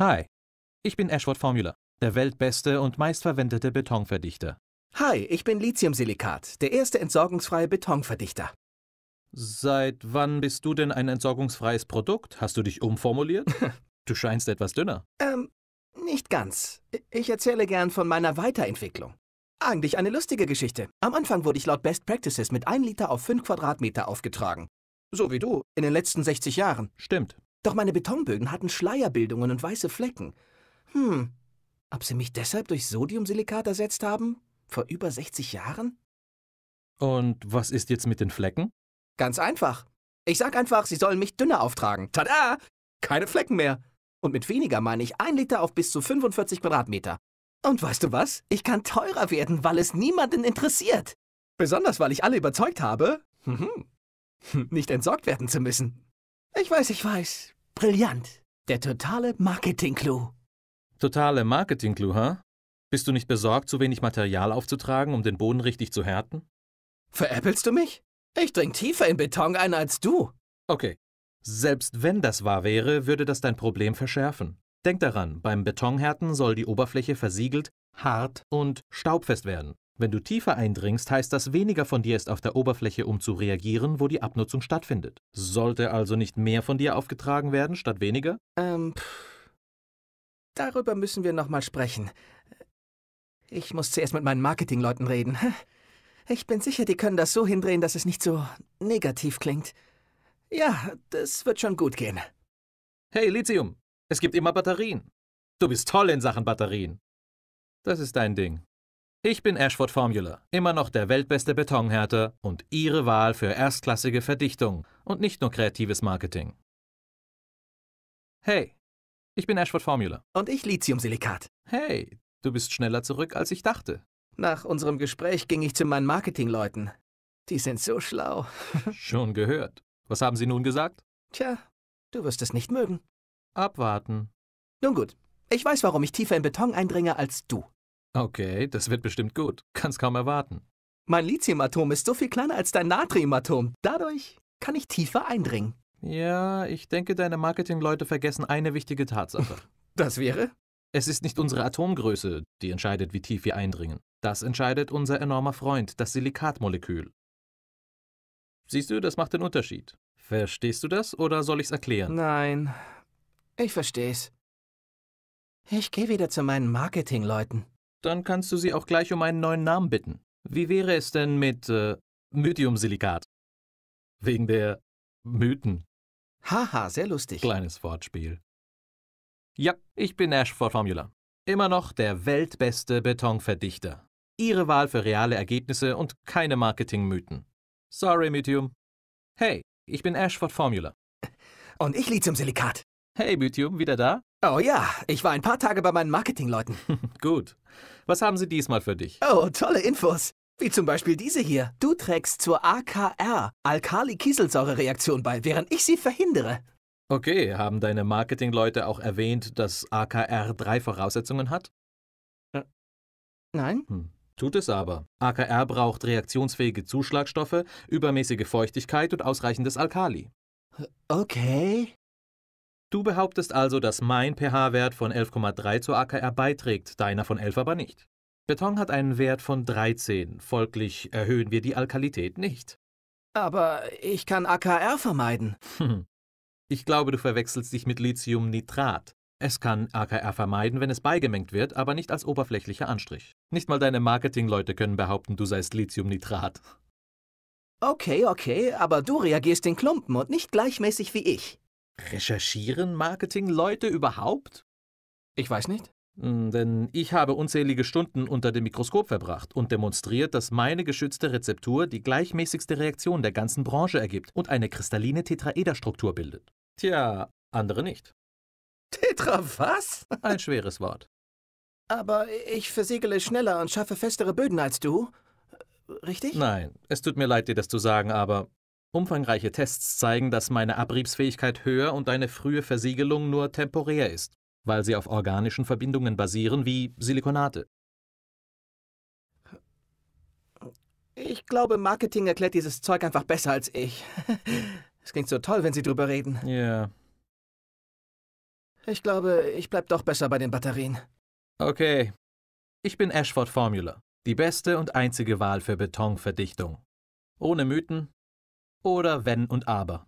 Hi, ich bin Ashford Formula, der weltbeste und meistverwendete Betonverdichter. Hi, ich bin Lithiumsilikat, der erste entsorgungsfreie Betonverdichter. Seit wann bist du denn ein entsorgungsfreies Produkt? Hast du dich umformuliert? du scheinst etwas dünner. Ähm, nicht ganz. Ich erzähle gern von meiner Weiterentwicklung. Eigentlich eine lustige Geschichte. Am Anfang wurde ich laut Best Practices mit 1 Liter auf 5 Quadratmeter aufgetragen. So wie du, in den letzten 60 Jahren. Stimmt. Doch meine Betonbögen hatten Schleierbildungen und weiße Flecken. Hm, ob sie mich deshalb durch Sodiumsilikat ersetzt haben? Vor über 60 Jahren? Und was ist jetzt mit den Flecken? Ganz einfach. Ich sag einfach, sie sollen mich dünner auftragen. Tada! Keine Flecken mehr. Und mit weniger meine ich ein Liter auf bis zu 45 Quadratmeter. Und weißt du was? Ich kann teurer werden, weil es niemanden interessiert. Besonders, weil ich alle überzeugt habe, nicht entsorgt werden zu müssen. Ich weiß, ich weiß. Brillant. Der totale Marketing-Clou. Totale Marketing-Clou, ha? Huh? Bist du nicht besorgt, zu wenig Material aufzutragen, um den Boden richtig zu härten? Veräppelst du mich? Ich dring tiefer in Beton ein als du. Okay. Selbst wenn das wahr wäre, würde das dein Problem verschärfen. Denk daran, beim Betonhärten soll die Oberfläche versiegelt, hart und staubfest werden. Wenn du tiefer eindringst, heißt das, weniger von dir ist auf der Oberfläche, um zu reagieren, wo die Abnutzung stattfindet. Sollte also nicht mehr von dir aufgetragen werden, statt weniger? Ähm, pff. darüber müssen wir nochmal sprechen. Ich muss zuerst mit meinen Marketingleuten reden. Ich bin sicher, die können das so hindrehen, dass es nicht so negativ klingt. Ja, das wird schon gut gehen. Hey, Lithium, es gibt immer Batterien. Du bist toll in Sachen Batterien. Das ist dein Ding. Ich bin Ashford Formula, immer noch der weltbeste Betonhärter und Ihre Wahl für erstklassige Verdichtung und nicht nur kreatives Marketing. Hey, ich bin Ashford Formula. Und ich Lithiumsilikat. Hey, du bist schneller zurück, als ich dachte. Nach unserem Gespräch ging ich zu meinen Marketingleuten. Die sind so schlau. Schon gehört. Was haben sie nun gesagt? Tja, du wirst es nicht mögen. Abwarten. Nun gut, ich weiß, warum ich tiefer in Beton eindringe als du. Okay, das wird bestimmt gut. Kann's kaum erwarten. Mein Lithiumatom ist so viel kleiner als dein Natriumatom. Dadurch kann ich tiefer eindringen. Ja, ich denke, deine Marketingleute vergessen eine wichtige Tatsache. Das wäre? Es ist nicht unsere Atomgröße, die entscheidet, wie tief wir eindringen. Das entscheidet unser enormer Freund, das Silikatmolekül. Siehst du, das macht den Unterschied. Verstehst du das oder soll ich's erklären? Nein, ich versteh's. Ich gehe wieder zu meinen Marketingleuten. Dann kannst du sie auch gleich um einen neuen Namen bitten. Wie wäre es denn mit äh, Mydiumsilikat? Wegen der Mythen. Haha, sehr lustig. Kleines Wortspiel. Ja, ich bin Ash for Formula. Immer noch der weltbeste Betonverdichter. Ihre Wahl für reale Ergebnisse und keine Marketingmythen. Sorry, Mythium. Hey, ich bin Ashford Formula. Und ich Lithium-Silikat. Hey, Mythium, wieder da? Oh ja, ich war ein paar Tage bei meinen Marketingleuten. Gut. Was haben sie diesmal für dich? Oh, tolle Infos. Wie zum Beispiel diese hier. Du trägst zur AKR, Alkali-Kieselsäure-Reaktion bei, während ich sie verhindere. Okay, haben deine Marketingleute auch erwähnt, dass AKR drei Voraussetzungen hat? Äh, nein. Hm. Tut es aber. AKR braucht reaktionsfähige Zuschlagstoffe, übermäßige Feuchtigkeit und ausreichendes Alkali. Okay. Du behauptest also, dass mein pH-Wert von 11,3 zur AKR beiträgt, deiner von 11 aber nicht. Beton hat einen Wert von 13, folglich erhöhen wir die Alkalität nicht. Aber ich kann AKR vermeiden. Hm. Ich glaube, du verwechselst dich mit Lithiumnitrat. Es kann AKR vermeiden, wenn es beigemengt wird, aber nicht als oberflächlicher Anstrich. Nicht mal deine Marketingleute können behaupten, du seist Lithiumnitrat. Okay, okay, aber du reagierst in Klumpen und nicht gleichmäßig wie ich. Recherchieren Marketingleute überhaupt? Ich weiß nicht. Hm, denn ich habe unzählige Stunden unter dem Mikroskop verbracht und demonstriert, dass meine geschützte Rezeptur die gleichmäßigste Reaktion der ganzen Branche ergibt und eine kristalline Tetraederstruktur bildet. Tja, andere nicht. Tetra was? Ein schweres Wort. Aber ich versiegele schneller und schaffe festere Böden als du. Richtig? Nein, es tut mir leid, dir das zu sagen, aber Umfangreiche Tests zeigen, dass meine Abriebsfähigkeit höher und eine frühe Versiegelung nur temporär ist, weil sie auf organischen Verbindungen basieren wie Silikonate. Ich glaube, Marketing erklärt dieses Zeug einfach besser als ich. Es klingt so toll, wenn Sie drüber reden. Ja. Yeah. Ich glaube, ich bleib doch besser bei den Batterien. Okay. Ich bin Ashford Formula, die beste und einzige Wahl für Betonverdichtung. Ohne Mythen, oder Wenn und Aber.